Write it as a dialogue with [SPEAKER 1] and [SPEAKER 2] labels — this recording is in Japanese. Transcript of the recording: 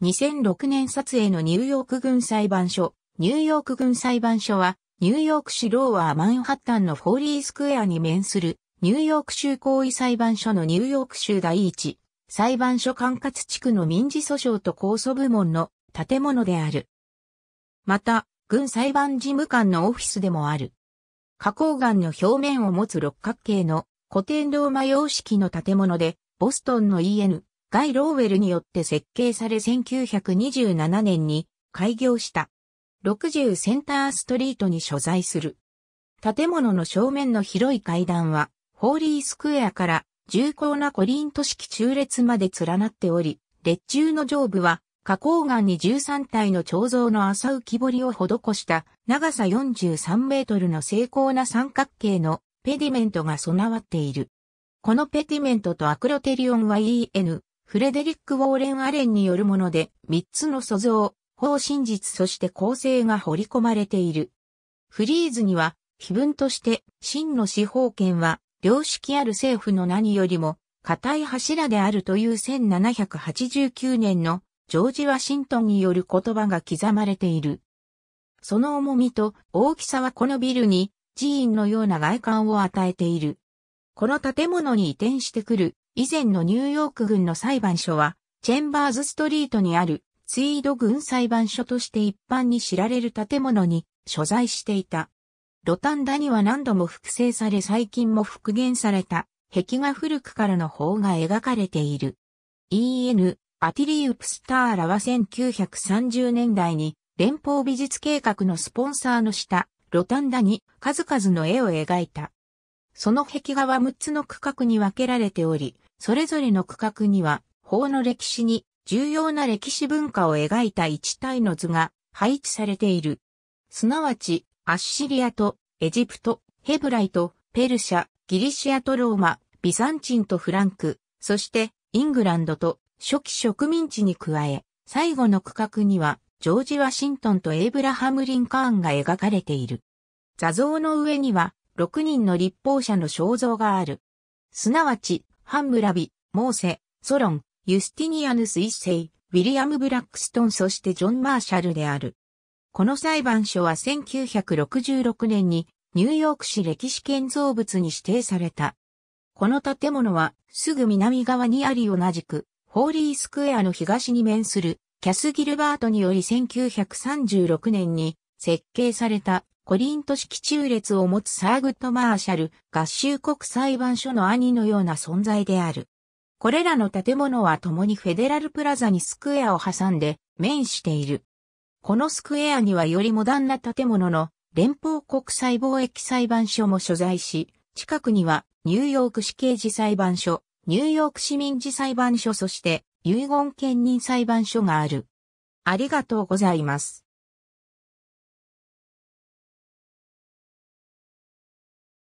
[SPEAKER 1] 2006年撮影のニューヨーク軍裁判所。ニューヨーク軍裁判所は、ニューヨーク市ローワーマンハッタンのフォーリースクエアに面する、ニューヨーク州行為裁判所のニューヨーク州第一裁判所管轄地区の民事訴訟と控訴部門の建物である。また、軍裁判事務官のオフィスでもある。花崗岩の表面を持つ六角形の古典ローマ様式の建物で、ボストンの EN ガイ・ローウェルによって設計され1927年に開業した。60センターストリートに所在する。建物の正面の広い階段は、ホーリースクエアから重厚なコリント式中列まで連なっており、列柱の上部は、花崗岩に13体の彫像の浅浮き彫りを施した長さ43メートルの精巧な三角形のペディメントが備わっている。このペディメントとアクロテリオンは EN フレデリック・ウォーレン・アレンによるもので、三つの素像、方真実そして構成が彫り込まれている。フリーズには、碑文として、真の司法権は、良識ある政府の何よりも、固い柱であるという1789年の、ジョージ・ワシントンによる言葉が刻まれている。その重みと大きさはこのビルに、寺院のような外観を与えている。この建物に移転してくる以前のニューヨーク軍の裁判所は、チェンバーズストリートにあるツイード軍裁判所として一般に知られる建物に所在していた。ロタンダには何度も複製され最近も復元された壁画古くからの方が描かれている。E.N. アティリー・ウプスターラは1930年代に連邦美術計画のスポンサーの下、ロタンダに数々の絵を描いた。その壁画は6つの区画に分けられており、それぞれの区画には、法の歴史に重要な歴史文化を描いた一体の図が配置されている。すなわち、アッシリアとエジプト、ヘブライト、ペルシャ、ギリシアとローマ、ビザンチンとフランク、そしてイングランドと初期植民地に加え、最後の区画にはジョージ・ワシントンとエイブラハム・リンカーンが描かれている。座像の上には6人の立法者の肖像がある。すなわち、ハンムラビ、モーセ、ソロン、ユスティニアヌス一世、ウィリアム・ブラックストンそしてジョン・マーシャルである。この裁判所は1966年にニューヨーク市歴史建造物に指定された。この建物はすぐ南側にあり同じくホーリースクエアの東に面するキャス・ギルバートにより1936年に設計されたコリント式中列を持つサーグットマーシャル合衆国裁判所の兄のような存在である。これらの建物は共にフェデラルプラザにスクエアを挟んで面している。このスクエアにはよりモダンな建物の連邦国際貿易裁判所も所在し、近くにはニューヨーク市刑事裁判所、ニューヨーク市民事裁判所そして遺言兼任裁判所がある。ありがとうございます。